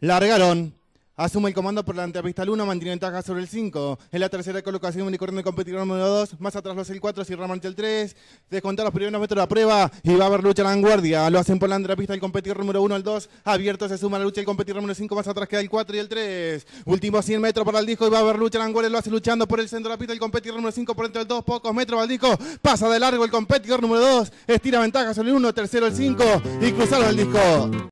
Largaron. Asume el comando por la antepista al 1, mantiene ventaja sobre el 5. En la tercera colocación, Unicornio competidor número 2. Más atrás lo hace el 4, cierra marcha el 3. Descontar los primeros metros de la prueba y va a haber lucha en la vanguardia. Lo hacen por la antepista el competidor número 1, el 2. Abierto se suma la lucha el competidor número 5. Más atrás queda el 4 y el 3. Último 100 metros para el disco y va a haber lucha en la vanguardia. Lo hace luchando por el centro de la pista el competidor número 5 por dentro del 2. Pocos metros el disco. Pasa de largo el competidor número 2. Estira ventaja sobre el 1, tercero el 5 y cruzaron el disco.